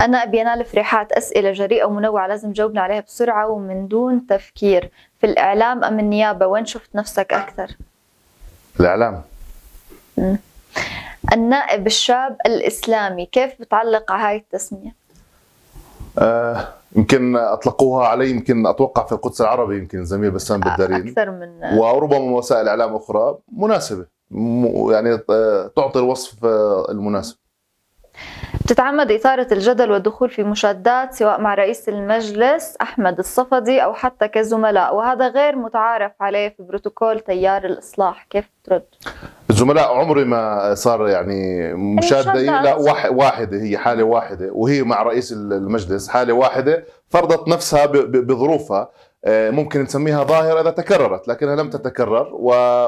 أنا أبينا الفريحات أسئلة جريئة ومنوعة لازم تجاوبنا عليها بسرعة ومن دون تفكير في الإعلام أم النيابة وين شفت نفسك أكثر؟ الإعلام النائب الشاب الإسلامي كيف بتعلق على هاي التسمية؟ آه، يمكن اطلقوها علي يمكن اتوقع في القدس العربي يمكن زميل بسام بالدارين اكثر من وربما وسائل اعلام اخرى مناسبه يعني آه، تعطي الوصف آه، المناسب بتتعمد إثارة الجدل والدخول في مشادات سواء مع رئيس المجلس أحمد الصفدي أو حتى كزملاء وهذا غير متعارف عليه في بروتوكول تيار الإصلاح كيف ترد؟ الزملاء عمري ما صار يعني مشادة لا واحدة هي حالة واحدة وهي مع رئيس المجلس حالة واحدة فرضت نفسها بظروفها آه، ممكن نسميها ظاهرة إذا تكررت لكنها لم تتكرر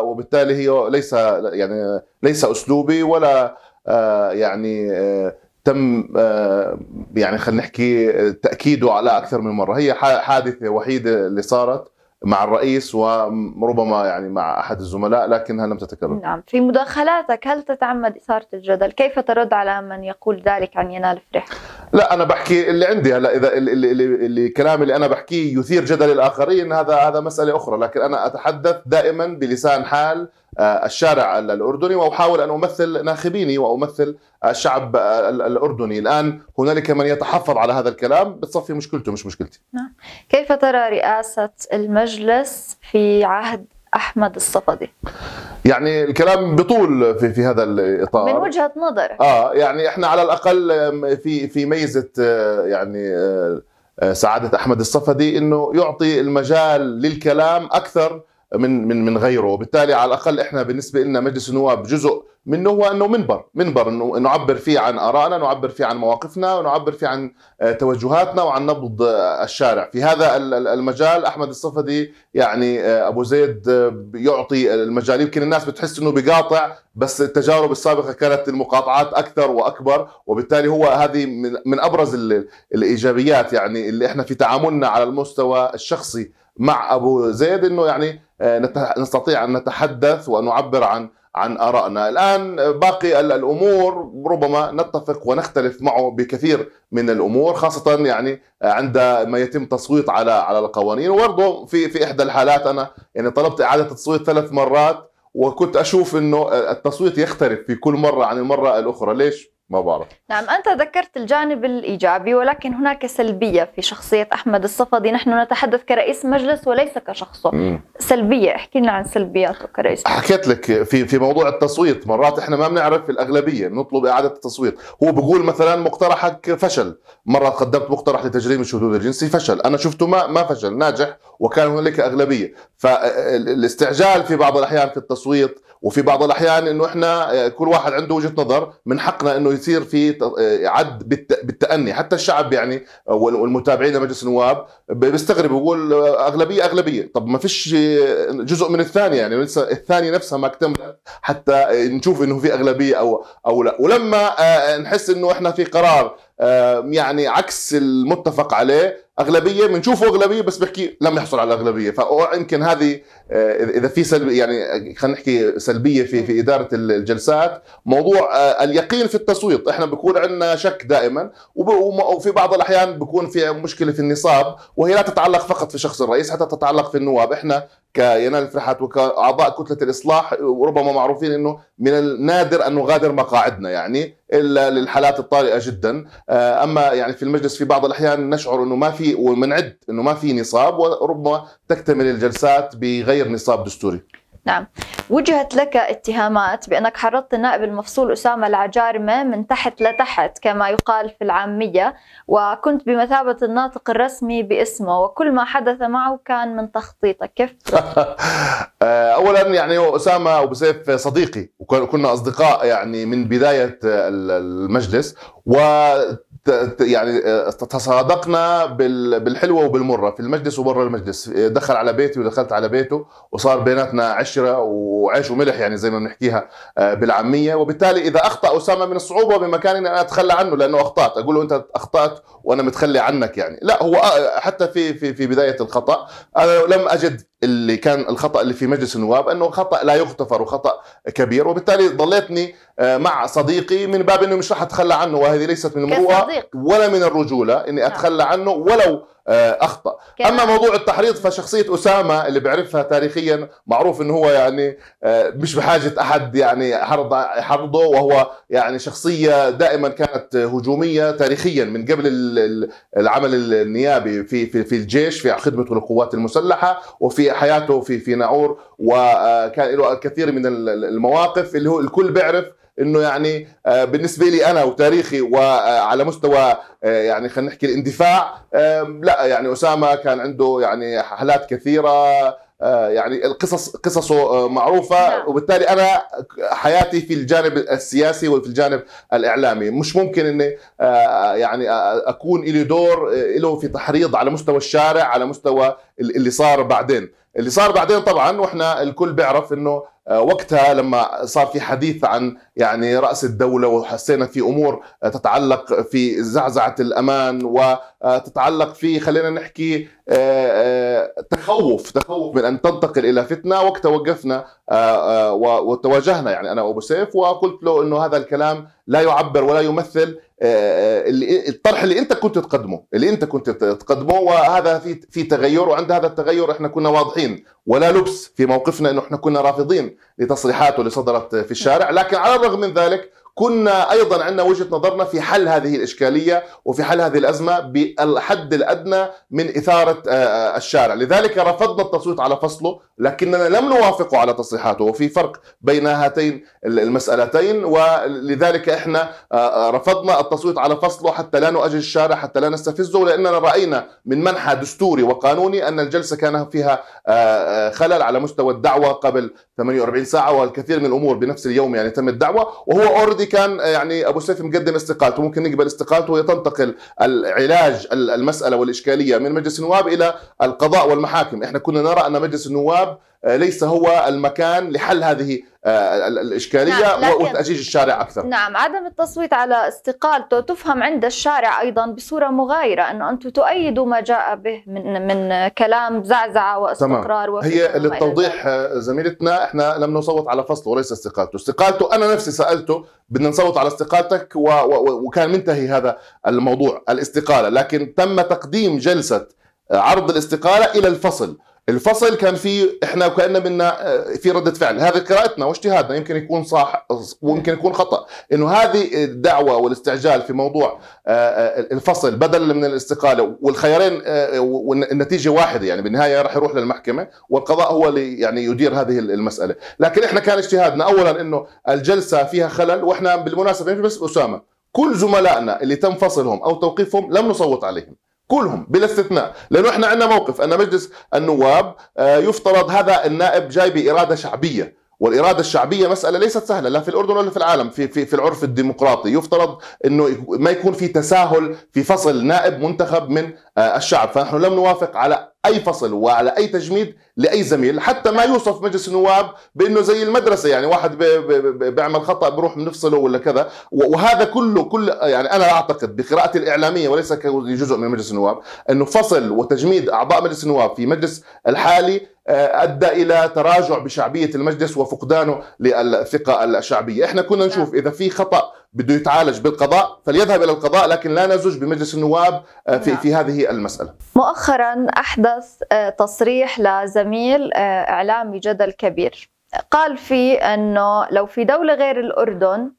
وبالتالي هي ليس يعني ليس أسلوبي ولا آه، يعني آه، تم آه، يعني خلينا نحكي تاكيده على اكثر من مره هي حادثه وحيده اللي صارت مع الرئيس وربما يعني مع احد الزملاء لكنها لم تتكرر. نعم، في مداخلاتك هل تتعمد اثاره الجدل؟ كيف ترد على من يقول ذلك عن ينال فرح؟ لا انا بحكي اللي عندي هلا اذا اللي, اللي, اللي الكلام اللي انا بحكيه يثير جدل الاخرين هذا هذا مساله اخرى، لكن انا اتحدث دائما بلسان حال آه، الشارع الاردني واحاول ان امثل ناخبيني وامثل آه، الشعب آه، الاردني، الان هنالك من يتحفظ على هذا الكلام بتصفي مشكلته مش مشكلتي. نعم. كيف ترى رئاسه المجلس في عهد احمد الصفدي؟ يعني الكلام بطول في في هذا الاطار من وجهه نظرك اه يعني احنا على الاقل في في ميزه يعني سعاده احمد الصفدي انه يعطي المجال للكلام اكثر من من من غيره وبالتالي على الاقل احنا بالنسبه لنا مجلس النواب جزء منه هو انه منبر منبر انه نعبر فيه عن ارائنا نعبر فيه عن مواقفنا ونعبر فيه عن آه، توجهاتنا وعن نبض آه، الشارع في هذا المجال احمد الصفدي يعني آه، ابو زيد يعطي المجال يمكن الناس بتحس انه بقاطع بس التجارب السابقه كانت المقاطعات اكثر واكبر وبالتالي هو هذه من ابرز الايجابيات يعني اللي احنا في تعاملنا على المستوى الشخصي مع ابو زيد انه يعني آه، نستطيع ان نتحدث ونعبر عن عن ارائنا، الان باقي الامور ربما نتفق ونختلف معه بكثير من الامور خاصه يعني آه، عندما يتم تصويت على على القوانين وبرضه في في احدى الحالات انا يعني طلبت اعاده التصويت ثلاث مرات وكنت اشوف انه آه، التصويت يختلف في كل مره عن المره الاخرى، ليش؟ ما بعرف نعم أنت ذكرت الجانب الإيجابي ولكن هناك سلبية في شخصية أحمد الصفدي نحن نتحدث كرئيس مجلس وليس كشخصه مم. سلبية احكي لنا عن سلبياته كرئيس مجلس. حكيت لك في في موضوع التصويت مرات احنا ما بنعرف الأغلبية بنطلب إعادة التصويت هو بقول مثلا مقترحك فشل مرة قدمت مقترح لتجريم الشذوذ الجنسي فشل أنا شفته ما ما فشل ناجح وكان هنالك أغلبية فالاستعجال آه، آه، في بعض الأحيان في التصويت وفي بعض الاحيان انه احنا آه، كل واحد عنده وجهه نظر من حقنا انه يصير في آه، عد بالتاني حتى الشعب يعني آه، والمتابعين لمجلس النواب بيستغرب بيقول اغلبيه اغلبيه طب ما فيش جزء من الثانيه يعني لسه الثانيه نفسها ما اكتملت حتى نشوف انه في اغلبيه او او لا ولما نحس انه احنا في قرار يعني عكس المتفق عليه اغلبيه بنشوفه اغلبيه بس بحكي لم يحصل على الاغلبيه فيمكن هذه آه، اذا في سلبية يعني خلينا نحكي سلبيه في في اداره الجلسات موضوع آه، اليقين في التصويت احنا بكون عندنا شك دائما وفي بعض الاحيان بكون في مشكله في النصاب وهي لا تتعلق فقط في شخص الرئيس حتى تتعلق في النواب احنا كينال فرحت وكاعضاء كتله الاصلاح وربما معروفين انه من النادر ان نغادر مقاعدنا يعني الا للحالات الطارئه جدا آه، اما يعني في المجلس في بعض الاحيان نشعر انه ما في ومنعد انه ما في نصاب وربما تكتمل الجلسات بغير نصاب دستوري نعم وجهت لك اتهامات بأنك حرضت النائب المفصول أسامة العجارمة من تحت لتحت كما يقال في العامية وكنت بمثابة الناطق الرسمي باسمه وكل ما حدث معه كان من تخطيطك كيف؟ آه، أولا يعني أسامة أبو سيف صديقي وكنا أصدقاء يعني من بداية المجلس و يعني آه، تصادقنا بالحلوه وبالمره في المجلس وبرا المجلس آه، دخل على بيتي ودخلت على بيته وصار بيناتنا عشره وعيش وملح يعني زي ما بنحكيها آه، بالعاميه وبالتالي اذا اخطا اسامه من الصعوبه بمكان اني انا اتخلى عنه لانه اخطات اقول له انت اخطات وانا متخلي عنك يعني لا هو حتى في في في بدايه الخطا انا لم اجد اللي كان الخطا اللي في مجلس النواب انه خطا لا يغتفر وخطا كبير وبالتالي ضليتني مع صديقي من باب انه مش راح اتخلى عنه وهذه ليست من المروءه الطريق ولا من الرجولة إني نعم. أتخلى عنه ولو آه، اخطا اما موضوع التحريض فشخصيه اسامه اللي بعرفها تاريخيا معروف انه هو يعني آه، مش بحاجه احد يعني حرضه يحرضه وهو يعني شخصيه دائما كانت هجوميه تاريخيا من قبل العمل النيابي في في في الجيش في خدمته للقوات المسلحه وفي حياته في في ناعور وكان له الكثير من المواقف اللي هو الكل بيعرف انه يعني آه، بالنسبه لي انا وتاريخي وعلى آه، مستوى آه، يعني خلينا نحكي الاندفاع لا يعني اسامه كان عنده يعني حالات كثيره يعني القصص قصصه معروفه نعم. وبالتالي انا حياتي في الجانب السياسي وفي الجانب الاعلامي مش ممكن اني يعني اكون لي دور له في تحريض على مستوى الشارع على مستوى اللي صار بعدين اللي صار بعدين طبعا واحنا الكل بيعرف انه آه، وقتها لما صار في حديث عن يعني راس الدوله وحسينا في امور آه، تتعلق في زعزعه الامان وتتعلق آه، في خلينا نحكي تخوف تخوف من ان تنتقل الى فتنه وقتها وقفنا وتواجهنا يعني انا وابو سيف وقلت له انه هذا الكلام لا يعبر ولا يمثل آه، آه، اللي الطرح اللي انت كنت تقدمه اللي انت كنت تقدمه وهذا في في تغير وعند هذا التغير احنا كنا واضحين ولا لبس في موقفنا انه احنا كنا رافضين لتصريحاته اللي صدرت في الشارع لكن على الرغم من ذلك كنا ايضا عندنا وجهه نظرنا في حل هذه الاشكاليه وفي حل هذه الازمه بالحد الادنى من اثاره آه، آه، الشارع، لذلك رفضنا التصويت على فصله لكننا لم نوافقه على تصريحاته وفي فرق بين هاتين المسالتين ولذلك احنا آه، رفضنا التصويت على فصله حتى لا نؤجل الشارع حتى لا نستفزه لاننا راينا من منحى دستوري وقانوني ان الجلسه كان فيها خلل على مستوى الدعوه قبل 48 ساعه والكثير من الامور بنفس اليوم يعني تم الدعوه وهو اوريدي دي كان آه، يعني ابو سيف مقدم استقالته ممكن نقبل استقالته ويتنتقل العلاج المساله والاشكاليه من مجلس النواب الى القضاء والمحاكم احنا كنا نرى ان مجلس النواب آه، ليس هو المكان لحل هذه آه، الإشكالية نعم وتأجيج الشارع أكثر نعم عدم التصويت على استقالته تفهم عند الشارع أيضا بصورة مغايرة أنه أنتم تؤيدوا ما جاء به من, من كلام زعزعة واستقرار تمام. هي للتوضيح آه، زميلتنا احنا لم نصوت على فصله وليس استقالته استقالته أنا نفسي سألته بدنا نصوت على استقالتك و... و... وكان منتهي هذا الموضوع الاستقالة لكن تم تقديم جلسة آه، عرض الاستقالة إلى الفصل الفصل كان فيه احنا كان منا آه، في رده فعل هذه قراءتنا واجتهادنا يمكن يكون صح ويمكن يكون خطا انه هذه الدعوه والاستعجال في موضوع آه، آه، الفصل بدل من الاستقاله والخيارين والنتيجه واحده يعني بالنهايه راح يروح للمحكمه والقضاء هو اللي يعني يدير هذه المساله لكن احنا كان اجتهادنا اولا انه الجلسه فيها خلل واحنا بالمناسبه مش بس اسامه كل زملائنا اللي تم فصلهم او توقيفهم لم نصوت عليهم كلهم بلا استثناء لانه احنا عندنا موقف ان مجلس النواب آه، يفترض هذا النائب جاي باراده شعبيه والاراده الشعبيه مساله ليست سهله لا في الاردن ولا في العالم في في, في العرف الديمقراطي يفترض انه ما يكون في تساهل في فصل نائب منتخب من آه، الشعب فنحن لم نوافق على اي فصل وعلى اي تجميد لاي زميل حتى ما يوصف مجلس النواب بانه زي المدرسه يعني واحد بيعمل خطا بروح بنفصله ولا كذا وهذا كله كل يعني انا اعتقد بقراءتي الاعلاميه وليس كجزء من مجلس النواب انه فصل وتجميد اعضاء مجلس النواب في مجلس الحالي آه، ادى الى تراجع بشعبيه المجلس وفقدانه للثقه الشعبيه، احنا كنا نشوف نعم. اذا في خطا بده يتعالج بالقضاء فليذهب الى القضاء لكن لا نزج بمجلس النواب آه، في نعم. في هذه المساله. مؤخرا احدث آه، تصريح لزميل آه، اعلامي جدل كبير قال فيه انه لو في دوله غير الاردن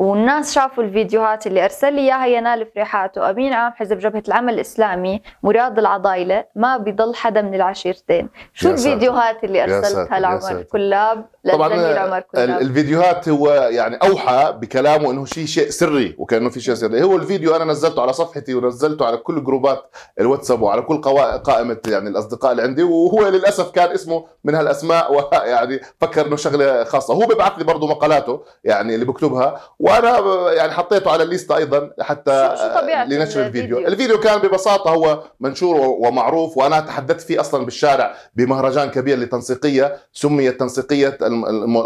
والناس شافوا الفيديوهات اللي ارسل لي اياها ينال فريحات امين عام حزب جبهه العمل الاسلامي مراد العضايله ما بضل حدا من العشيرتين شو الفيديوهات اللي ارسلتها لعمر كلاب طبعا آه، الفيديوهات هو يعني اوحى بكلامه انه شيء شيء سري وكانه في شيء سري هو الفيديو انا نزلته على صفحتي ونزلته على كل جروبات الواتساب وعلى كل قائمه يعني الاصدقاء اللي عندي وهو للاسف كان اسمه من هالاسماء ويعني فكر انه شغله خاصه هو بيبعث لي برضه مقالاته يعني اللي بكتبها وانا يعني حطيته على الليست ايضا حتى آه، لنشر الفيديو الفيديو كان ببساطه هو منشور ومعروف وانا تحدثت فيه اصلا بالشارع بمهرجان كبير لتنسيقيه سميت تنسيقيه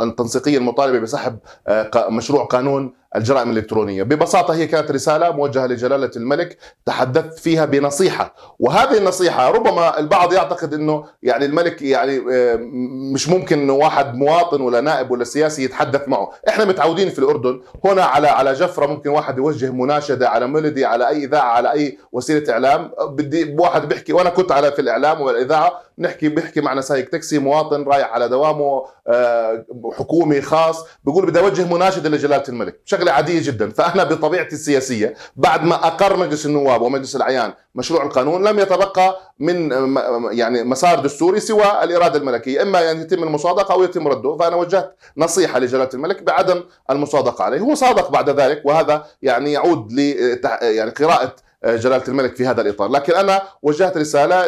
التنسيقيه المطالبه بسحب آه، مشروع قانون الجرائم الإلكترونية ببساطة هي كانت رسالة موجهة لجلالة الملك تحدثت فيها بنصيحة وهذه النصيحة ربما البعض يعتقد أنه يعني الملك يعني آه، مش ممكن أنه واحد مواطن ولا نائب ولا سياسي يتحدث معه احنا متعودين في الأردن هنا على على جفرة ممكن واحد يوجه مناشدة على ميلودي على أي إذاعة على أي وسيلة إعلام بدي واحد بيحكي وأنا كنت على في الإعلام والإذاعة نحكي بيحكي معنا سايق تاكسي مواطن رايح على دوامه آه، حكومي خاص بيقول بدي أوجه مناشدة لجلالة الملك بشكل شغله عاديه جدا فانا بطبيعتي السياسيه بعد ما اقر مجلس النواب ومجلس العيان مشروع القانون لم يتبقى من يعني مسار دستوري سوى الاراده الملكيه اما ان يتم المصادقه او يتم رده فانا وجهت نصيحه لجلاله الملك بعدم المصادقه عليه هو صادق بعد ذلك وهذا يعني يعود ل يعني قراءه جلاله الملك في هذا الاطار لكن انا وجهت رساله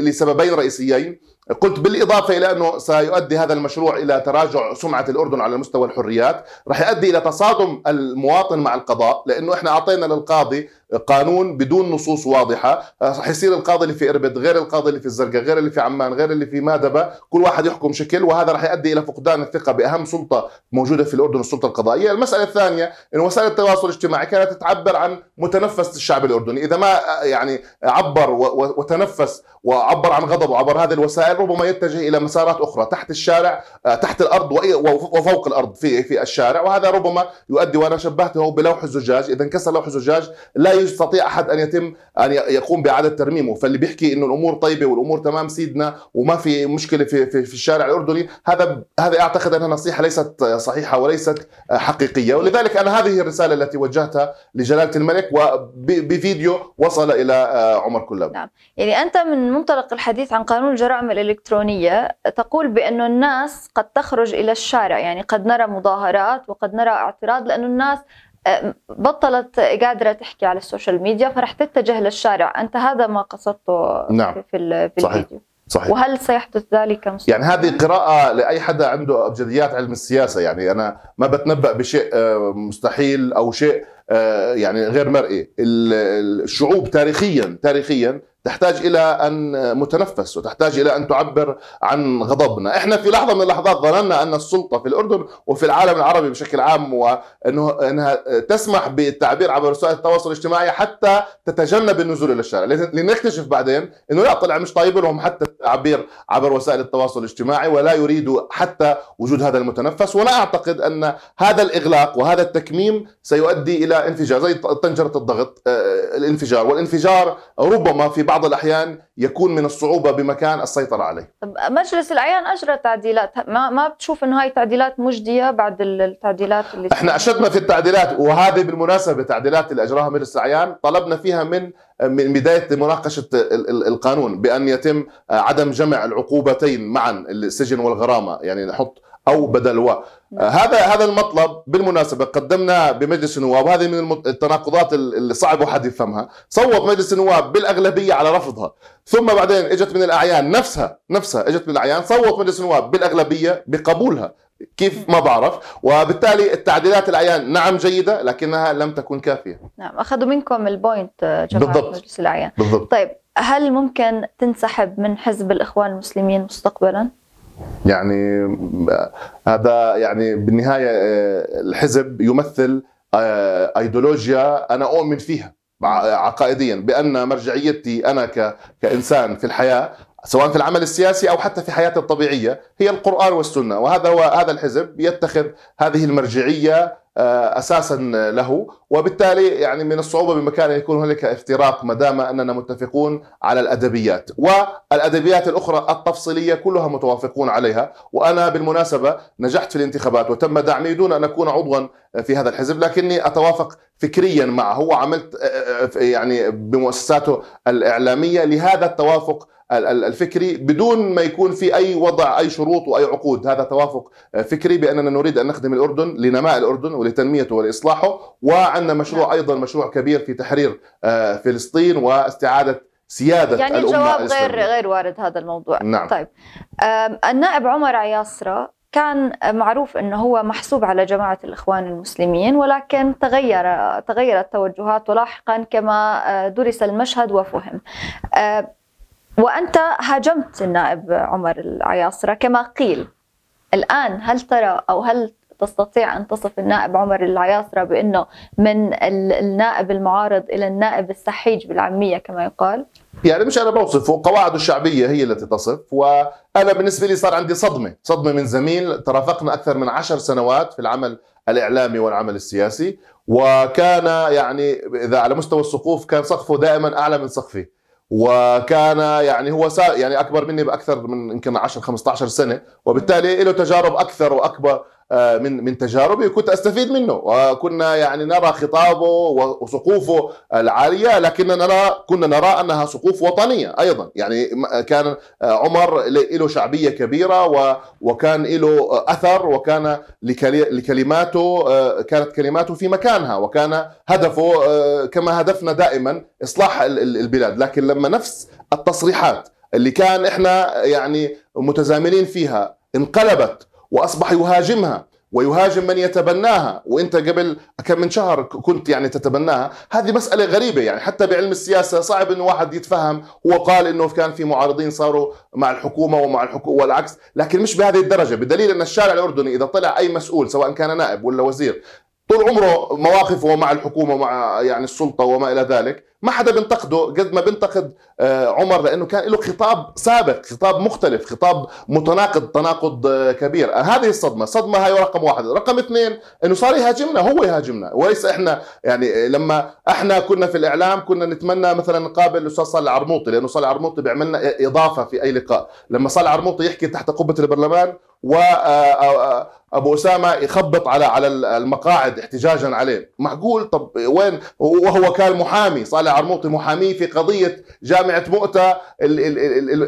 لسببين رئيسيين قلت بالإضافة إلى أنه سيؤدي هذا المشروع إلى تراجع سمعة الأردن على مستوى الحريات رح يؤدي إلى تصادم المواطن مع القضاء لأنه إحنا أعطينا للقاضي قانون بدون نصوص واضحة رح يصير القاضي اللي في إربد غير القاضي اللي في الزرقاء غير اللي في عمان غير اللي في مادبة كل واحد يحكم شكل وهذا رح يؤدي إلى فقدان الثقة بأهم سلطة موجودة في الأردن السلطة القضائية المسألة الثانية أن وسائل التواصل الاجتماعي كانت تعبر عن متنفس الشعب الأردني إذا ما يعني عبر وتنفس وعبر عن غضبه عبر هذه الوسائل الان ربما يتجه الى مسارات اخرى تحت الشارع آه، تحت الارض وفوق الارض في في الشارع وهذا ربما يؤدي وانا شبهته بلوح الزجاج اذا انكسر لوح الزجاج لا يستطيع احد ان يتم ان يقوم باعاده ترميمه فاللي بيحكي انه الامور طيبه والامور تمام سيدنا وما في مشكله في في, في الشارع الاردني هذا هذا اعتقد انها نصيحه ليست آه، صحيحه وليست آه، حقيقيه ولذلك انا هذه الرساله التي وجهتها لجلاله الملك وبفيديو وصل الى عمر كلاب نعم يعني انت من منطلق الحديث عن قانون الجرائم الإلكترونية تقول بأن الناس قد تخرج إلى الشارع يعني قد نرى مظاهرات وقد نرى اعتراض لأن الناس آه، بطلت قادرة تحكي على السوشيال ميديا فرح تتجه للشارع أنت هذا ما قصدته نعم. في, الفيديو صحيح. صحيح. وهل سيحدث ذلك مستقبلا؟ يعني هذه قراءة لأي حدا عنده أبجديات علم السياسة يعني أنا ما بتنبأ بشيء آه، مستحيل أو شيء آه، يعني غير مرئي الشعوب تاريخيا تاريخيا تحتاج الى ان متنفس وتحتاج الى ان تعبر عن غضبنا، احنا في لحظه من اللحظات ظننا ان السلطه في الاردن وفي العالم العربي بشكل عام وانه انها تسمح بالتعبير عبر وسائل التواصل الاجتماعي حتى تتجنب النزول الى الشارع، لنكتشف بعدين انه لا طلع مش طيب لهم حتى التعبير عبر وسائل التواصل الاجتماعي ولا يريدوا حتى وجود هذا المتنفس، وانا اعتقد ان هذا الاغلاق وهذا التكميم سيؤدي الى انفجار زي طنجره الضغط آه، الانفجار، والانفجار ربما في بعض بعض الأحيان يكون من الصعوبة بمكان السيطرة عليه مجلس الأعيان أجرى تعديلات ما, ما بتشوف أنه هاي تعديلات مجدية بعد التعديلات اللي احنا أشدنا في التعديلات وهذه بالمناسبة تعديلات اللي أجراها مجلس الأعيان طلبنا فيها من من بداية مناقشة القانون بأن يتم عدم جمع العقوبتين معا السجن والغرامة يعني نحط او و آه، هذا هذا المطلب بالمناسبه قدمناه بمجلس النواب هذه من التناقضات اللي صعب واحد يفهمها صوت مجلس النواب بالاغلبيه على رفضها ثم بعدين اجت من الاعيان نفسها نفسها اجت من الاعيان صوت مجلس النواب بالاغلبيه بقبولها كيف ما بعرف وبالتالي التعديلات الأعيان نعم جيدة لكنها لم تكن كافية نعم أخذوا منكم البوينت جماعة مجلس الأعيان بالضبط طيب هل ممكن تنسحب من حزب الإخوان المسلمين مستقبلا؟ يعني هذا يعني بالنهايه آه، الحزب يمثل آه، ايديولوجيا انا اؤمن فيها آه، عقائديا بان مرجعيتي انا كانسان في الحياه سواء في العمل السياسي او حتى في حياتي الطبيعيه هي القران والسنه وهذا هو هذا الحزب يتخذ هذه المرجعيه آه، اساسا له وبالتالي يعني من الصعوبه بمكان ان يكون هنالك افتراق ما دام اننا متفقون على الادبيات والادبيات الاخرى التفصيليه كلها متوافقون عليها وانا بالمناسبه نجحت في الانتخابات وتم دعمي دون ان اكون عضوا في هذا الحزب لكني اتوافق فكريا معه وعملت آه، آه، يعني بمؤسساته الاعلاميه لهذا التوافق الفكري بدون ما يكون في اي وضع اي شروط واي عقود، هذا توافق آه، فكري باننا نريد ان نخدم الاردن لنماء الاردن ولتنميته ولاصلاحه، وعندنا مشروع نعم. ايضا مشروع كبير في تحرير آه، فلسطين واستعاده سياده يعني الامه الجواب غير غير وارد هذا الموضوع نعم. طيب النائب عمر عياصره كان معروف انه هو محسوب على جماعه الاخوان المسلمين ولكن تغير تغيرت توجهاته لاحقا كما آه، درس المشهد وفهم وأنت هاجمت النائب عمر العياصرة كما قيل الآن هل ترى أو هل تستطيع أن تصف النائب عمر العياصرة بأنه من النائب المعارض إلى النائب السحيج بالعامية كما يقال؟ يعني مش أنا بوصفه قواعده الشعبية هي التي تصف وأنا بالنسبة لي صار عندي صدمة صدمة من زميل ترافقنا أكثر من عشر سنوات في العمل الإعلامي والعمل السياسي وكان يعني إذا على مستوى السقوف كان سقفه دائما أعلى من سقفي وكان يعني هو يعني اكبر مني باكثر من يمكن 10 15 سنه وبالتالي له تجارب اكثر واكبر آه، من من تجاربه كنت استفيد منه وكنا يعني نرى خطابه وسقوفه العاليه لكننا نرى كنا نرى انها سقوف وطنيه ايضا يعني كان آه، عمر له شعبيه كبيره وكان له اثر وكان لكلماته آه، كانت كلماته في مكانها وكان هدفه كما هدفنا دائما اصلاح البلاد لكن لما نفس التصريحات اللي كان احنا يعني متزامنين فيها انقلبت واصبح يهاجمها ويهاجم من يتبناها وانت قبل كم من شهر كنت يعني تتبناها هذه مساله غريبه يعني حتى بعلم السياسه صعب انه واحد يتفهم هو قال انه كان في معارضين صاروا مع الحكومه ومع الحكومه والعكس لكن مش بهذه الدرجه بدليل ان الشارع الاردني اذا طلع اي مسؤول سواء كان نائب ولا وزير طول عمره مواقفه مع الحكومه ومع يعني السلطه وما الى ذلك ما حدا بينتقده قد ما بينتقد آه، عمر لانه كان له خطاب سابق خطاب مختلف خطاب متناقض تناقض آه، كبير آه، هذه الصدمه الصدمه هاي رقم واحد رقم اثنين انه صار يهاجمنا هو يهاجمنا وليس احنا يعني لما احنا كنا في الاعلام كنا نتمنى مثلا نقابل الاستاذ صالح العرموطي لانه صالح العرموطي بيعمل لنا اضافه في اي لقاء لما صالح العرموطي يحكي تحت قبه البرلمان و ابو اسامه يخبط على على المقاعد احتجاجا عليه معقول طب وين وهو كان محامي صالح عرموطي محامي في قضيه جامعه مؤتة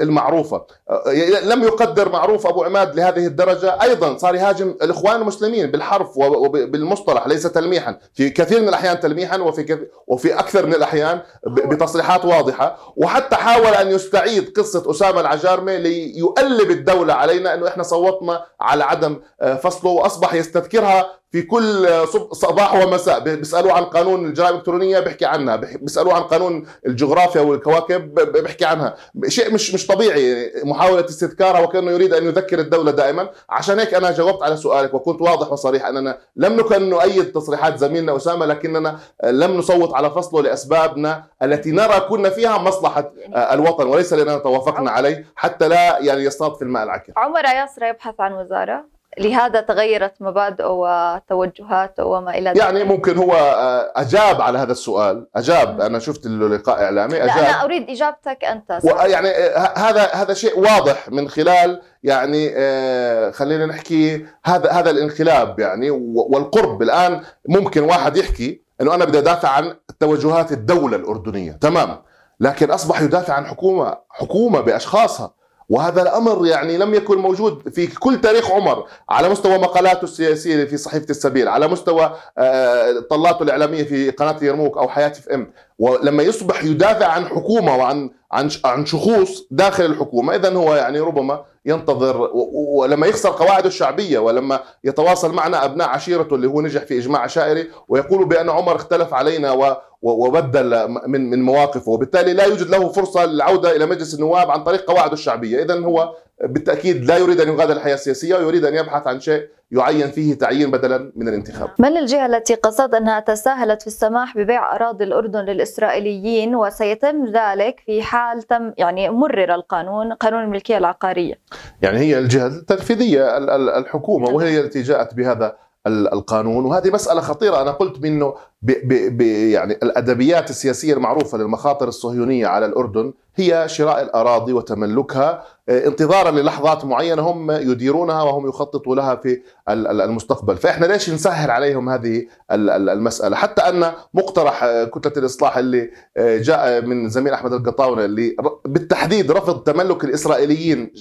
المعروفه أه، لم يقدر معروف ابو عماد لهذه الدرجه ايضا صار يهاجم الاخوان المسلمين بالحرف وبالمصطلح ليس تلميحا في كثير من الاحيان تلميحا وفي وفي اكثر من الاحيان بتصريحات واضحه وحتى حاول ان يستعيد قصه اسامه العجارمه ليؤلب الدوله علينا انه احنا صوتنا على عدم فصل فصله واصبح يستذكرها في كل صباح ومساء بيسالوه عن قانون الجرائم الالكترونيه بيحكي عنها بيسالوه عن قانون الجغرافيا والكواكب بيحكي عنها شيء مش مش طبيعي محاوله استذكارها وكانه يريد ان يذكر الدوله دائما عشان هيك انا جاوبت على سؤالك وكنت واضح وصريح اننا لم نكن نؤيد تصريحات زميلنا اسامه لكننا لم نصوت على فصله لاسبابنا التي نرى كنا فيها مصلحه آه، الوطن وليس لاننا توافقنا عليه حتى لا يعني يصطاد في الماء العكر عمر ياسر يبحث عن وزاره لهذا تغيرت مبادئه وتوجهاته وما الى ذلك يعني ممكن هو آه، اجاب على هذا السؤال اجاب انا شفت اللقاء اعلامي اجاب لا انا اريد اجابتك انت يعني آه، هذا هذا شيء واضح من خلال يعني آه، خلينا نحكي هذا هذا الانقلاب يعني والقرب الان ممكن واحد يحكي انه انا بدي ادافع عن توجهات الدوله الاردنيه تمام لكن اصبح يدافع عن حكومه حكومه باشخاصها وهذا الامر يعني لم يكن موجود في كل تاريخ عمر على مستوى مقالاته السياسيه في صحيفه السبيل على مستوى آه، طلاته الاعلاميه في قناه يرموك او حياتي في ام ولما يصبح يدافع عن حكومه وعن عن عن شخوص داخل الحكومه اذا هو يعني ربما ينتظر ولما يخسر قواعده الشعبيه ولما يتواصل معنا ابناء عشيرته اللي هو نجح في اجماع عشائري ويقولوا بان عمر اختلف علينا و وبدل من من مواقفه وبالتالي لا يوجد له فرصه للعوده الى مجلس النواب عن طريق قواعده الشعبيه اذا هو بالتاكيد لا يريد ان يغادر الحياه السياسيه ويريد ان يبحث عن شيء يعين فيه تعيين بدلا من الانتخاب. من الجهه التي قصد انها تساهلت في السماح ببيع اراضي الاردن للاسرائيليين وسيتم ذلك في حال تم يعني مرر القانون قانون الملكيه العقاريه. يعني هي الجهه التنفيذيه الحكومه وهي التي جاءت بهذا القانون وهذه مساله خطيره انا قلت منه ب ب ب يعني الادبيات السياسيه المعروفه للمخاطر الصهيونيه على الاردن هي شراء الاراضي وتملكها آه، انتظارا للحظات معينه هم يديرونها وهم يخططوا لها في المستقبل، فاحنا ليش نسهل عليهم هذه المساله؟ حتى ان مقترح آه، كتله الاصلاح اللي آه، جاء من زميل احمد القطاونه اللي بالتحديد رفض تملك الاسرائيليين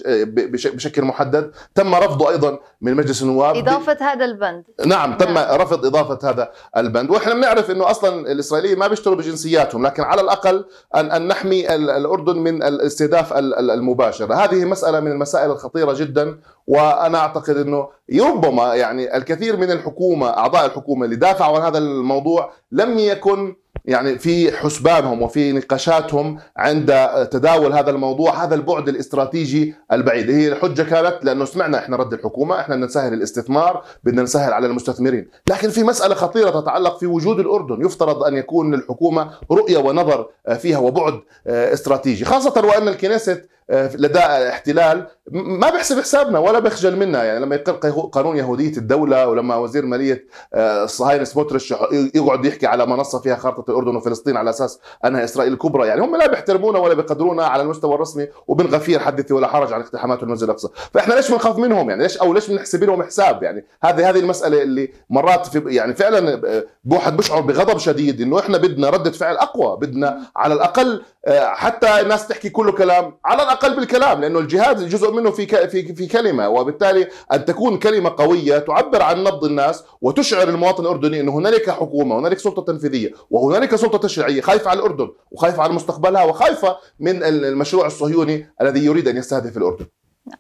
بشكل محدد، تم رفضه ايضا من مجلس النواب اضافه هذا البند نعم تم نعم. رفض اضافه هذا البند، واحنا بنعرف نعرف انه اصلا الاسرائيليين ما بيشتروا بجنسياتهم لكن على الاقل ان ان نحمي الاردن من الاستهداف المباشر هذه مساله من المسائل الخطيره جدا وانا اعتقد انه ربما يعني الكثير من الحكومه اعضاء الحكومه اللي دافعوا عن هذا الموضوع لم يكن يعني في حسبانهم وفي نقاشاتهم عند تداول هذا الموضوع هذا البعد الاستراتيجي البعيد هي الحجه كانت لانه سمعنا احنا رد الحكومه احنا بدنا نسهل الاستثمار بدنا نسهل على المستثمرين لكن في مساله خطيره تتعلق في وجود الاردن يفترض ان يكون للحكومه رؤيه ونظر فيها وبعد آه، استراتيجي خاصه وان الكنيست آه، لدى الاحتلال ما بيحسب حسابنا ولا بيخجل منا يعني لما يقر قانون يهوديه الدوله ولما وزير ماليه الصهاينه آه، سموترش يقعد يحكي على منصه فيها خارطه الاردن وفلسطين على اساس انها اسرائيل الكبرى يعني هم لا بيحترمونا ولا بيقدرونا على المستوى الرسمي وبن غفير حدثي ولا حرج عن اقتحامات المسجد الاقصى فاحنا ليش بنخاف منهم يعني ليش او ليش بنحسب لهم حساب يعني هذه هذه المساله اللي مرات في يعني فعلا آه، بوحد بيشعر بغضب شديد انه احنا بدنا رده فعل اقوى بدنا على الاقل حتى الناس تحكي كله كلام على الأقل اقل بالكلام لانه الجهاد جزء منه في في في كلمه وبالتالي ان تكون كلمه قويه تعبر عن نبض الناس وتشعر المواطن الاردني انه هنالك حكومه وهنالك سلطه تنفيذيه وهنالك سلطه تشريعيه خايفه على الاردن وخايفه على مستقبلها وخايفه من المشروع الصهيوني الذي يريد ان يستهدف الاردن. نعم.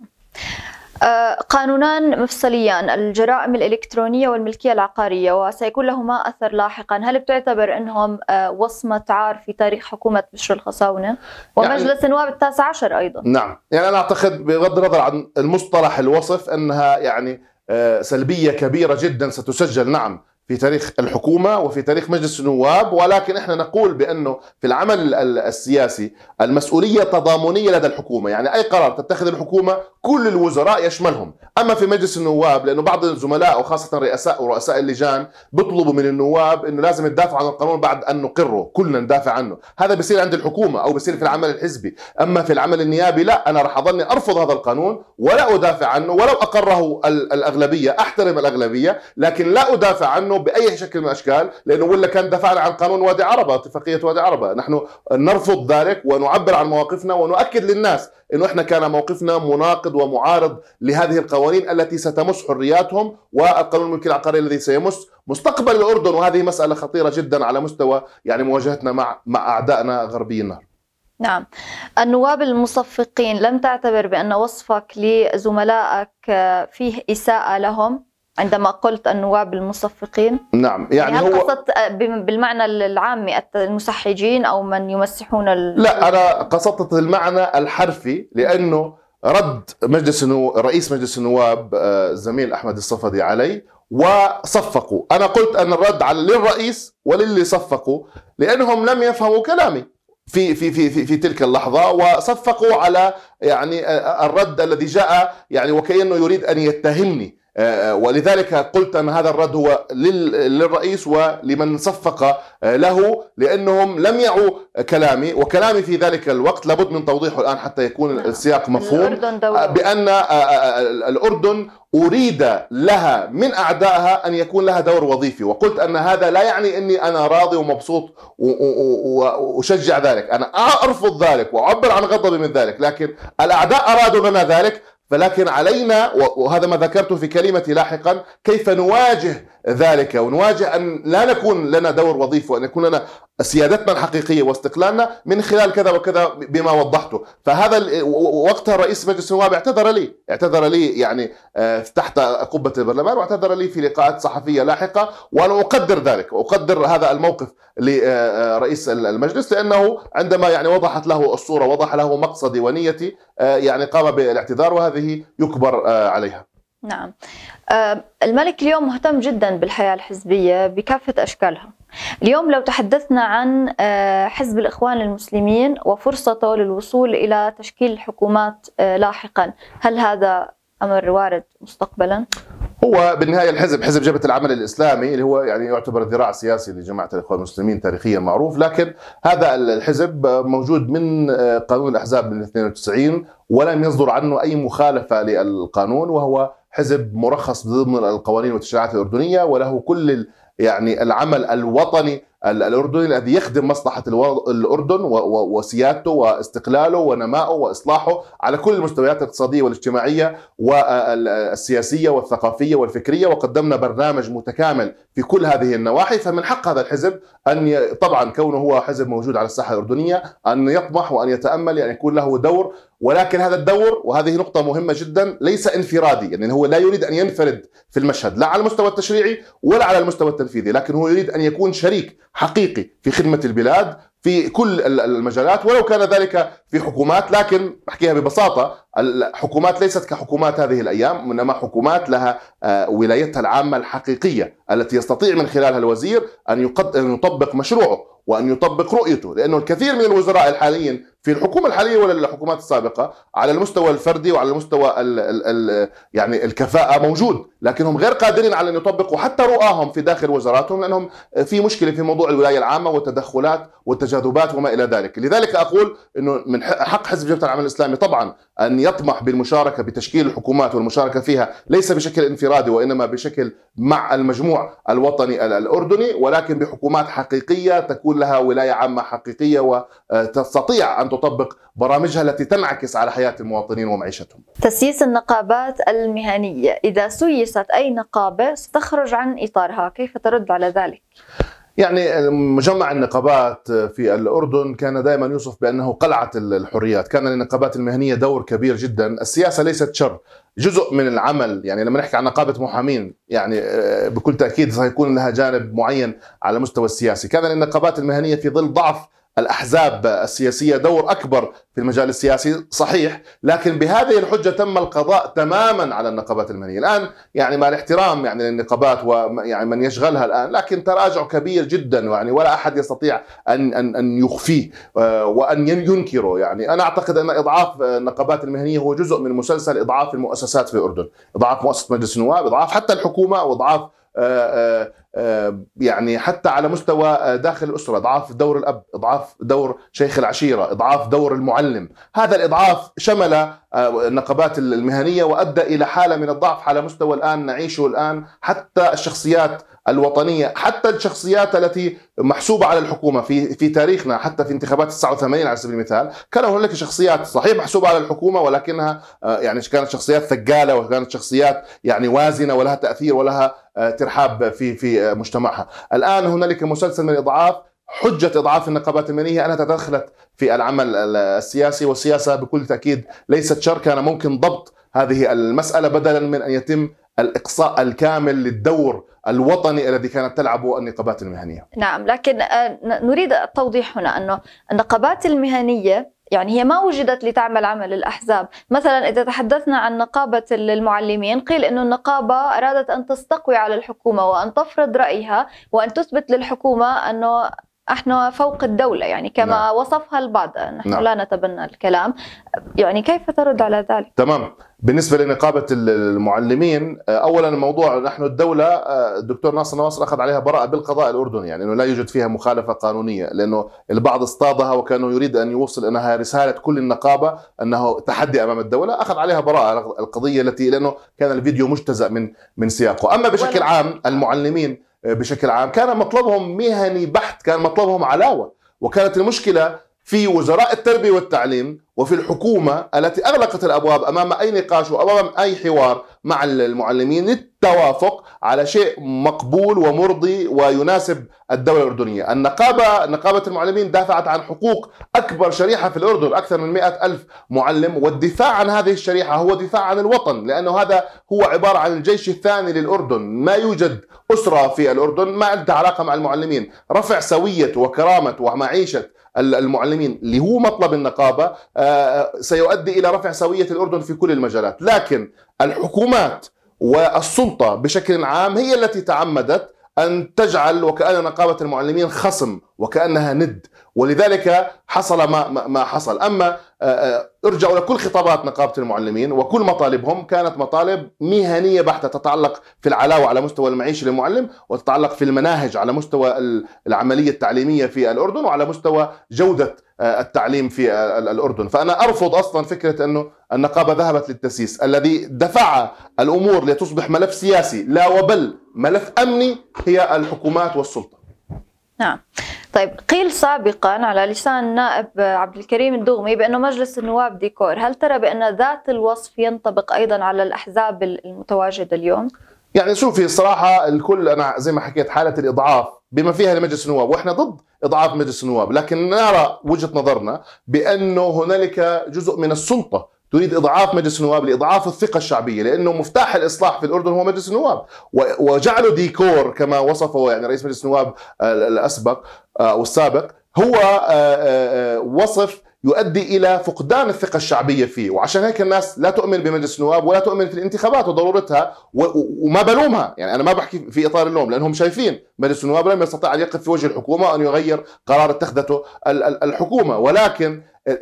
آه، قانونان مفصليان الجرائم الإلكترونية والملكية العقارية وسيكون لهما أثر لاحقا هل بتعتبر أنهم آه، وصمة عار في تاريخ حكومة بشر الخصاونة يعني ومجلس يعني النواب التاسع عشر أيضا نعم يعني أنا أعتقد بغض النظر عن المصطلح الوصف أنها يعني آه، سلبية كبيرة جدا ستسجل نعم في تاريخ الحكومه وفي تاريخ مجلس النواب ولكن احنا نقول بانه في العمل السياسي المسؤوليه تضامنيه لدى الحكومه، يعني اي قرار تتخذ الحكومه كل الوزراء يشملهم، اما في مجلس النواب لانه بعض الزملاء وخاصه رئاساء ورؤساء اللجان بيطلبوا من النواب انه لازم ندافع عن القانون بعد ان نقره، كلنا ندافع عنه، هذا بصير عند الحكومه او بصير في العمل الحزبي، اما في العمل النيابي لا انا راح اظني ارفض هذا القانون ولا ادافع عنه ولو اقره الاغلبيه، احترم الاغلبيه لكن لا ادافع عنه منه باي شكل من الاشكال لانه ولا كان دفعنا عن قانون وادي عربه اتفاقيه وادي عربه نحن نرفض ذلك ونعبر عن مواقفنا ونؤكد للناس انه احنا كان موقفنا مناقض ومعارض لهذه القوانين التي ستمس حرياتهم والقانون الملكي العقاري الذي سيمس مستقبل الاردن وهذه مساله خطيره جدا على مستوى يعني مواجهتنا مع مع اعدائنا غربينا نعم النواب المصفقين لم تعتبر بأن وصفك لزملائك فيه إساءة لهم عندما قلت النواب المصفقين نعم يعني, يعني هل هو قصدت آه، بالمعنى العامي المسحجين او من يمسحون ال... لا انا قصدت المعنى الحرفي لانه رد مجلس النو... رئيس مجلس النواب آه، زميل احمد الصفدي علي وصفقوا انا قلت ان الرد على للرئيس وللي صفقوا لانهم لم يفهموا كلامي في في في, في تلك اللحظه وصفقوا على يعني آه، الرد الذي جاء يعني وكانه يريد ان يتهمني آه، آه، ولذلك قلت ان هذا الرد هو للرئيس ولمن صفق آه، له لانهم لم يعوا كلامي وكلامي في ذلك الوقت لابد من توضيحه الان حتى يكون نعم. السياق مفهوم بان الاردن اريد لها من اعدائها ان يكون لها دور وظيفي وقلت ان هذا لا يعني اني انا راضي ومبسوط واشجع ذلك انا ارفض ذلك واعبر عن غضبي من ذلك لكن الاعداء ارادوا لنا ذلك فلكن علينا وهذا ما ذكرته في كلمتي لاحقا كيف نواجه ذلك ونواجه أن لا نكون لنا دور وظيفي وأن يكون لنا سيادتنا الحقيقية واستقلالنا من خلال كذا وكذا بما وضحته فهذا وقتها رئيس مجلس النواب اعتذر لي اعتذر لي يعني آه، تحت قبة البرلمان واعتذر لي في لقاءات صحفية لاحقة وأنا أقدر ذلك أقدر هذا الموقف لرئيس آه، آه، المجلس لأنه عندما يعني وضحت له الصورة وضح له مقصدي ونيتي يعني قام بالاعتذار وهذه يكبر عليها نعم الملك اليوم مهتم جدا بالحياة الحزبية بكافة أشكالها اليوم لو تحدثنا عن أه، حزب الإخوان المسلمين وفرصته للوصول إلى تشكيل حكومات أه، لاحقا هل هذا أمر وارد مستقبلا؟ هو بالنهايه الحزب حزب جبهه العمل الاسلامي اللي هو يعني يعتبر ذراع سياسي لجماعه الاخوان المسلمين تاريخيا معروف لكن هذا الحزب موجود من أه، قانون الاحزاب من 92 ولم يصدر عنه اي مخالفه للقانون وهو حزب مرخص ضمن القوانين والتشريعات الاردنيه وله كل يعني العمل الوطني الاردني الذي يخدم مصلحه الاردن وسيادته واستقلاله ونمائه واصلاحه على كل المستويات الاقتصاديه والاجتماعيه والسياسيه والثقافيه والفكريه وقدمنا برنامج متكامل في كل هذه النواحي فمن حق هذا الحزب ان ي... طبعا كونه هو حزب موجود على الساحه الاردنيه ان يطمح وان يتامل ان يعني يكون له دور ولكن هذا الدور وهذه نقطة مهمة جدا ليس انفرادي يعني هو لا يريد أن ينفرد في المشهد لا على المستوى التشريعي ولا على المستوى التنفيذي لكن هو يريد أن يكون شريك حقيقي في خدمة البلاد في كل المجالات ولو كان ذلك في حكومات لكن احكيها ببساطه الحكومات ليست كحكومات هذه الايام انما حكومات لها آه، ولايتها العامه الحقيقيه التي يستطيع من خلالها الوزير أن يطبق مشروعه وأن يطبق رؤيته لأنه الكثير من الوزراء الحاليين في الحكومة الحالية ولا الحكومات السابقة على المستوى الفردي وعلى المستوى ال ال الـ يعني الكفاءة موجود لكنهم غير قادرين على أن يطبقوا حتى رؤاهم في داخل وزاراتهم لأنهم في مشكلة في موضوع الولاية العامة والتدخلات والتجاذبات وما إلى ذلك لذلك أقول أنه من حق حزب جبهة العمل الإسلامي طبعا أن يطمح بالمشاركة بتشكيل الحكومات والمشاركة فيها ليس بشكل انفرادي وإنما بشكل مع المجموعة الوطني الأردني ولكن بحكومات حقيقية تكون لها ولاية عامة حقيقية وتستطيع أن تطبق برامجها التي تنعكس على حياة المواطنين ومعيشتهم تسييس النقابات المهنية إذا سيست أي نقابة ستخرج عن إطارها كيف ترد على ذلك؟ يعني مجمع النقابات في الأردن كان دائما يوصف بأنه قلعة الحريات كان للنقابات المهنية دور كبير جدا السياسة ليست شر جزء من العمل يعني لما نحكي عن نقابة محامين يعني آه، بكل تأكيد سيكون لها جانب معين على المستوى السياسي كان للنقابات المهنية في ظل ضعف الأحزاب السياسية دور أكبر في المجال السياسي صحيح لكن بهذه الحجة تم القضاء تماما على النقابات المهنية الآن يعني مع الاحترام يعني للنقابات ويعني من يشغلها الآن لكن تراجع كبير جدا يعني ولا أحد يستطيع أن أن أن يخفيه آه، وأن ينكره يعني أنا أعتقد أن إضعاف النقابات المهنية هو جزء من مسلسل إضعاف المؤسسات في الأردن إضعاف مؤسسة مجلس النواب إضعاف حتى الحكومة وإضعاف آه، آه، آه، يعني حتى على مستوى داخل الاسره اضعاف دور الاب اضعاف دور شيخ العشيره اضعاف دور المعلم هذا الاضعاف شمل النقابات المهنيه وادى الى حاله من الضعف على مستوى الان نعيشه الان حتى الشخصيات الوطنيه حتى الشخصيات التي محسوبه على الحكومه في في تاريخنا حتى في انتخابات 89 على سبيل المثال كان هناك شخصيات صحيح محسوبه على الحكومه ولكنها آه، يعني كانت شخصيات ثقاله وكانت شخصيات يعني وازنه ولها تاثير ولها آه، ترحاب في في آه، مجتمعها الان هنالك مسلسل من الاضعاف حجة إضعاف النقابات المهنية أنها تدخلت في العمل السياسي والسياسة بكل تأكيد ليست شر كان ممكن ضبط هذه المسألة بدلا من أن يتم الإقصاء الكامل للدور الوطني الذي كانت تلعبه النقابات المهنية نعم لكن آه، نريد التوضيح هنا أنه النقابات المهنية يعني هي ما وجدت لتعمل عمل الأحزاب مثلا إذا تحدثنا عن نقابة المعلمين قيل أن النقابة أرادت أن تستقوي على الحكومة وأن تفرض رأيها وأن تثبت للحكومة أنه احنا فوق الدولة يعني كما نعم. وصفها البعض نحن نعم. لا نتبنى الكلام يعني كيف ترد على ذلك؟ تمام بالنسبة لنقابة المعلمين آه، أولا الموضوع نحن الدولة آه، الدكتور ناصر نواصر أخذ عليها براءة بالقضاء الأردني يعني أنه لا يوجد فيها مخالفة قانونية لأنه البعض اصطادها وكانوا يريد أن يوصل أنها رسالة كل النقابة أنه تحدي أمام الدولة أخذ عليها براءة القضية التي لأنه كان الفيديو مجتزأ من من سياقه أما بشكل عام المعلمين بشكل عام كان مطلبهم مهني بحت كان مطلبهم علاوة وكانت المشكلة في وزراء التربية والتعليم وفي الحكومة التي أغلقت الأبواب أمام أي نقاش وأمام أي حوار مع المعلمين للتوافق على شيء مقبول ومرضي ويناسب الدوله الاردنيه، النقابه نقابه المعلمين دافعت عن حقوق اكبر شريحه في الاردن اكثر من مئة الف معلم والدفاع عن هذه الشريحه هو دفاع عن الوطن لانه هذا هو عباره عن الجيش الثاني للاردن، ما يوجد اسره في الاردن ما عندها علاقه مع المعلمين، رفع سويه وكرامه ومعيشه المعلمين اللي هو مطلب النقابه آه، سيؤدي الى رفع سويه الاردن في كل المجالات، لكن الحكومات والسلطة بشكل عام هي التي تعمدت أن تجعل وكأن نقابة المعلمين خصم وكأنها ند ولذلك حصل ما ما حصل اما آه، آه، ارجعوا لكل خطابات نقابه المعلمين وكل مطالبهم كانت مطالب مهنيه بحته تتعلق في العلاوه على مستوى المعيشه للمعلم وتتعلق في المناهج على مستوى العمليه التعليميه في الاردن وعلى مستوى جوده آه، التعليم في الاردن، فانا ارفض اصلا فكره انه النقابه ذهبت للتسييس الذي دفع الامور لتصبح ملف سياسي لا وبل ملف امني هي الحكومات والسلطه. نعم. طيب قيل سابقا على لسان نائب عبد الكريم الدغمي بأنه مجلس النواب ديكور هل ترى بأن ذات الوصف ينطبق أيضا على الأحزاب المتواجدة اليوم؟ يعني شوفي الصراحه الكل أنا زي ما حكيت حالة الإضعاف بما فيها لمجلس النواب وإحنا ضد إضعاف مجلس النواب لكن نرى وجهة نظرنا بأنه هنالك جزء من السلطة تريد اضعاف مجلس النواب لاضعاف الثقه الشعبيه لانه مفتاح الاصلاح في الاردن هو مجلس النواب وجعله ديكور كما وصفه يعني رئيس مجلس النواب الاسبق او آه، السابق هو آه، آه، وصف يؤدي الى فقدان الثقه الشعبيه فيه وعشان هيك الناس لا تؤمن بمجلس النواب ولا تؤمن في الانتخابات وضرورتها وما بلومها يعني انا ما بحكي في اطار اللوم لانهم شايفين مجلس النواب لم يستطع ان يقف في وجه الحكومه وان يغير قرار اتخذته الحكومه ولكن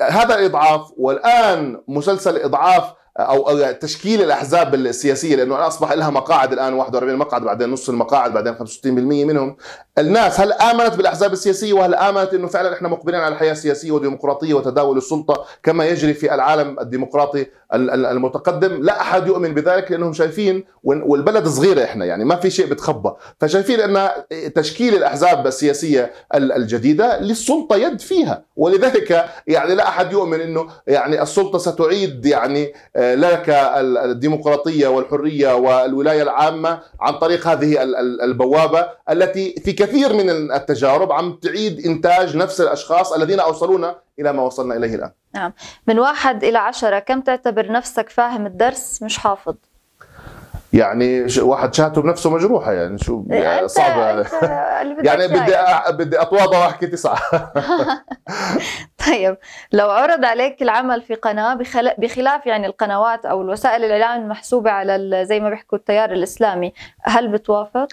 هذا اضعاف والان مسلسل اضعاف او تشكيل الاحزاب السياسيه لانه أنا اصبح لها مقاعد الان 41 مقعد بعدين نص المقاعد بعدين 65% منهم الناس هل امنت بالاحزاب السياسيه وهل امنت انه فعلا احنا مقبلين على الحياه السياسيه وديمقراطيه وتداول السلطه كما يجري في العالم الديمقراطي المتقدم لا احد يؤمن بذلك لانهم شايفين والبلد صغيره احنا يعني ما في شيء بتخبى فشايفين ان تشكيل الاحزاب السياسيه الجديده للسلطه يد فيها ولذلك يعني لا احد يؤمن انه يعني السلطه ستعيد يعني آه، لك الديمقراطيه والحريه والولايه العامه عن طريق هذه البوابه التي في كثير من التجارب عم تعيد انتاج نفس الاشخاص الذين اوصلونا إلى ما وصلنا إليه الآن نعم من واحد إلى عشرة كم تعتبر نفسك فاهم الدرس مش حافظ؟ يعني واحد شهته بنفسه مجروحه يعني شو إيه، يعني صعب يعني بدي بدي اتواضع واحكي تسعه طيب لو عرض عليك العمل في قناه بخل... بخلاف يعني القنوات او الوسائل الاعلام المحسوبه على ال... زي ما بيحكوا التيار الاسلامي هل بتوافق؟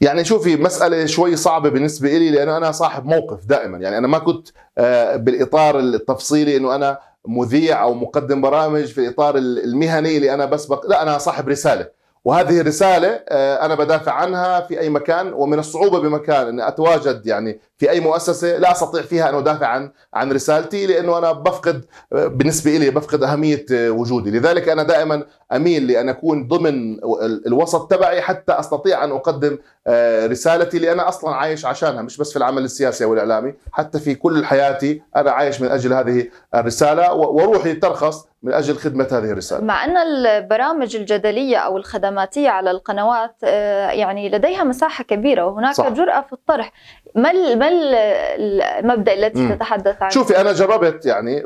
يعني شوفي مسألة شوي صعبة بالنسبة لي لأنه أنا صاحب موقف دائما يعني أنا ما كنت آه، بالإطار التفصيلي أنه أنا مذيع أو مقدم برامج في الإطار المهني اللي أنا بسبق لا أنا صاحب رسالة وهذه رسالة آه، أنا بدافع عنها في أي مكان ومن الصعوبة بمكان أني أتواجد يعني في أي مؤسسة لا أستطيع فيها أن أدافع عن عن رسالتي لأنه أنا بفقد آه، بالنسبة إلي بفقد أهمية آه، وجودي لذلك أنا دائما أميل لأن أكون ضمن الوسط تبعي حتى أستطيع أن أقدم رسالتي اللي أنا أصلا عايش عشانها مش بس في العمل السياسي والإعلامي حتى في كل حياتي أنا عايش من أجل هذه الرسالة وروحي ترخص من أجل خدمة هذه الرسالة مع أن البرامج الجدلية أو الخدماتية على القنوات آه، يعني لديها مساحة كبيرة وهناك صح. جرأة في الطرح ما ما المبدا التي م. تتحدث عنه؟ شوفي انا جربت يعني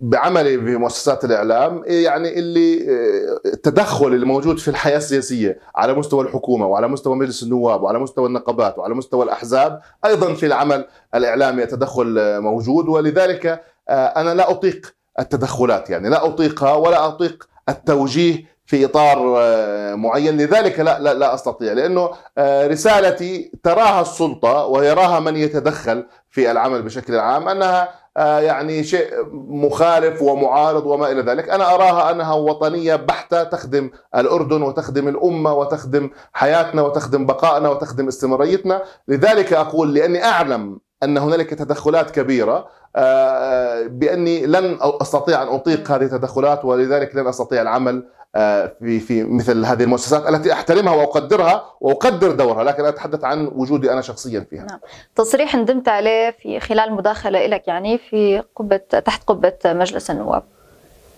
بعملي بمؤسسات الاعلام إيه يعني اللي آه، التدخل الموجود في الحياه السياسيه على مستوى الحكومه وعلى مستوى مجلس النواب وعلى مستوى النقابات وعلى مستوى الاحزاب ايضا في العمل الاعلامي تدخل موجود ولذلك آه، انا لا اطيق التدخلات يعني لا اطيقها ولا اطيق التوجيه في اطار آه، معين لذلك لا لا لا استطيع لانه آه، رسالتي تراها السلطه ويراها من يتدخل في العمل بشكل عام انها آه، يعني شيء مخالف ومعارض وما الى ذلك، انا اراها انها وطنيه بحته تخدم الاردن وتخدم الامه وتخدم حياتنا وتخدم بقائنا وتخدم استمراريتنا، لذلك اقول لاني اعلم ان هنالك تدخلات كبيره آه، آه، باني لن استطيع ان اطيق هذه التدخلات ولذلك لن استطيع العمل آه، في في مثل هذه المؤسسات التي احترمها واقدرها واقدر دورها لكن اتحدث عن وجودي انا شخصيا فيها. نعم. تصريح ندمت عليه في خلال مداخله لك يعني في قبه تحت قبه مجلس النواب.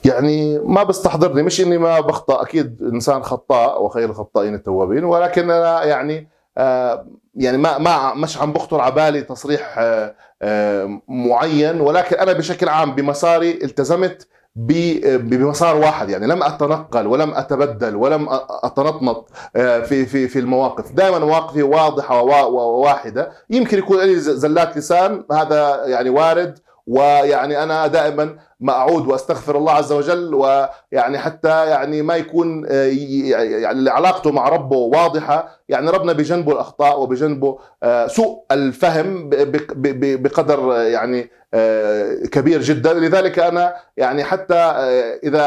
يعني ما بستحضرني مش اني ما بخطا اكيد انسان خطاء وخير الخطائين التوابين ولكن انا يعني آه، يعني ما ما مش عم بخطر على بالي تصريح آه، آه، معين ولكن انا بشكل عام بمساري التزمت بمسار واحد يعني لم اتنقل ولم اتبدل ولم اتنطنط في في في المواقف، دائما مواقفي واضحه وواحده، يمكن يكون لي زلات لسان هذا يعني وارد ويعني انا دائما ما اعود واستغفر الله عز وجل ويعني حتى يعني ما يكون آه، يعني علاقته مع ربه واضحه يعني ربنا بجنبه الاخطاء وبجنبه آه، سوء الفهم بقدر آه، يعني كبير جدا لذلك انا يعني حتى اذا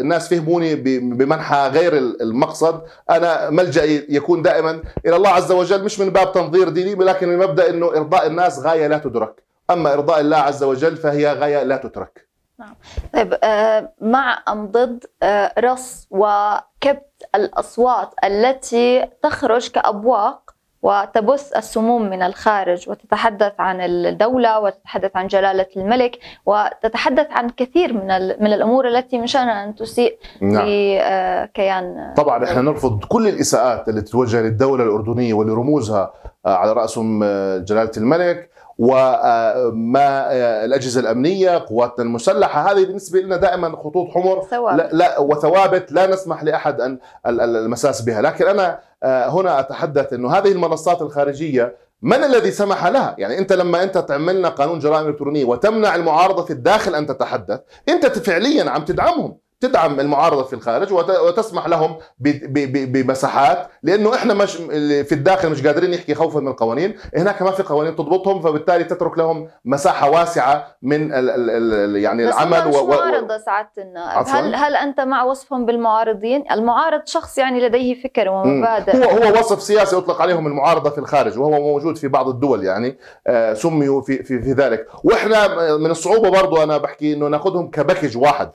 الناس فهموني بمنحى غير المقصد انا ملجئي يكون دائما الى الله عز وجل مش من باب تنظير ديني ولكن المبدا انه ارضاء الناس غايه لا تدرك أما إرضاء الله عز وجل فهي غاية لا تترك نعم طيب آه، مع أم ضد آه، رص وكبت الأصوات التي تخرج كأبواق وتبث السموم من الخارج وتتحدث عن الدولة وتتحدث عن جلالة الملك وتتحدث عن كثير من من الأمور التي من شأنها أن تسيء نعم. لكيان آه، طبعا احنا نرفض كل الإساءات التي توجه للدولة الأردنية ولرموزها على رأسهم جلالة الملك وما الاجهزه الامنيه قواتنا المسلحه هذه بالنسبه لنا دائما خطوط حمر لا, لا وثوابت لا نسمح لاحد ان المساس بها لكن انا آه، هنا اتحدث انه هذه المنصات الخارجيه من الذي سمح لها؟ يعني انت لما انت تعملنا قانون جرائم الكترونيه وتمنع المعارضه في الداخل ان تتحدث، انت فعليا عم تدعمهم، تدعم المعارضه في الخارج وتسمح لهم بمساحات لانه احنا مش في الداخل مش قادرين نحكي خوفا من القوانين هناك ما في قوانين تضبطهم فبالتالي تترك لهم مساحه واسعه من الـ الـ الـ يعني بس العمل و... معارضه سعاده الناس هل هل انت مع وصفهم بالمعارضين المعارض شخص يعني لديه فكر ومبادئ هو هو وصف سياسي يطلق عليهم المعارضه في الخارج وهو موجود في بعض الدول يعني آه، سميوا في في, في ذلك واحنا من الصعوبه برضه انا بحكي انه ناخذهم كباكج واحد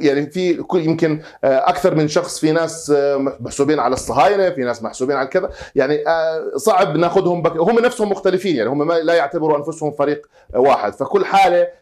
يعني في في يمكن آه، اكثر من شخص في ناس آه، محسوبين على الصهاينه في ناس محسوبين على كذا يعني آه، صعب ناخذهم بك... هم نفسهم مختلفين يعني هم لا يعتبروا انفسهم فريق واحد فكل حاله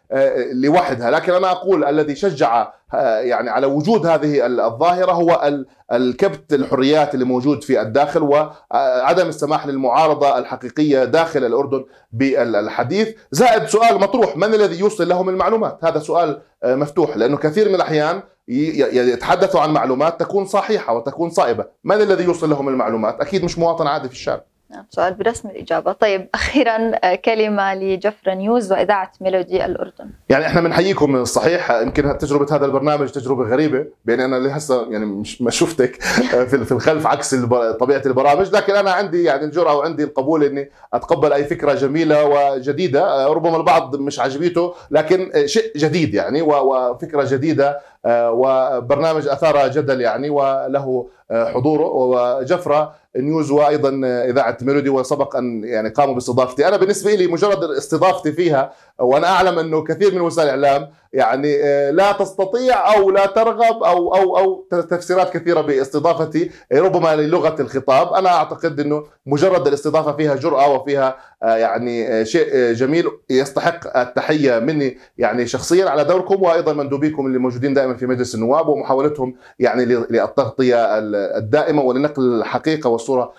لوحدها لكن انا اقول الذي شجع يعني على وجود هذه الظاهره هو الكبت الحريات اللي موجود في الداخل وعدم السماح للمعارضه الحقيقيه داخل الاردن بالحديث زائد سؤال مطروح من الذي يوصل لهم المعلومات هذا سؤال مفتوح لانه كثير من الاحيان يتحدثوا عن معلومات تكون صحيحة وتكون صائبة من الذي يوصل لهم المعلومات أكيد مش مواطن عادي في الشارع نعم. سؤال برسم الإجابة طيب أخيرا آه، كلمة لجفر نيوز وإذاعة ميلودي الأردن يعني إحنا بنحييكم الصحيح يمكن تجربة هذا البرنامج تجربة غريبة بأن أنا لهسه يعني مش ما شفتك آه، في الخلف عكس طبيعة البرامج لكن أنا عندي يعني الجرأة وعندي القبول أني أتقبل أي فكرة جميلة وجديدة آه، ربما البعض مش عجبيته لكن شيء جديد يعني وفكرة جديدة وبرنامج أثار جدل يعني وله حضوره وجفرة نيوز وايضا اذاعه ميلودي وسبق ان يعني قاموا باستضافتي، انا بالنسبه لي مجرد استضافتي فيها وانا اعلم انه كثير من وسائل الاعلام يعني آه، لا تستطيع او لا ترغب او او او تفسيرات كثيره باستضافتي آه، ربما للغه الخطاب، انا اعتقد انه مجرد الاستضافه فيها جراه وفيها آه، يعني شيء جميل يستحق التحيه مني يعني شخصيا على دوركم وايضا مندوبيكم اللي موجودين دائما في مجلس النواب ومحاولتهم يعني للتغطيه الدائمه ولنقل الحقيقه والصوره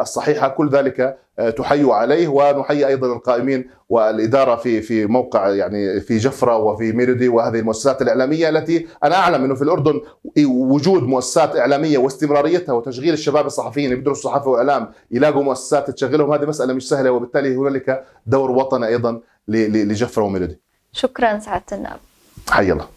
الصحيحه كل ذلك آه، تحيوا عليه ونحيي ايضا القائمين والاداره في في موقع يعني في جفره وفي ميلودي وهذه المؤسسات الاعلاميه التي انا اعلم انه في الاردن وجود مؤسسات اعلاميه واستمراريتها وتشغيل الشباب الصحفيين اللي بيدرسوا صحافه واعلام يلاقوا مؤسسات تشغلهم هذه مساله مش سهله وبالتالي هنالك دور وطني ايضا لجفره وميلودي. شكرا سعاده النائب حي الله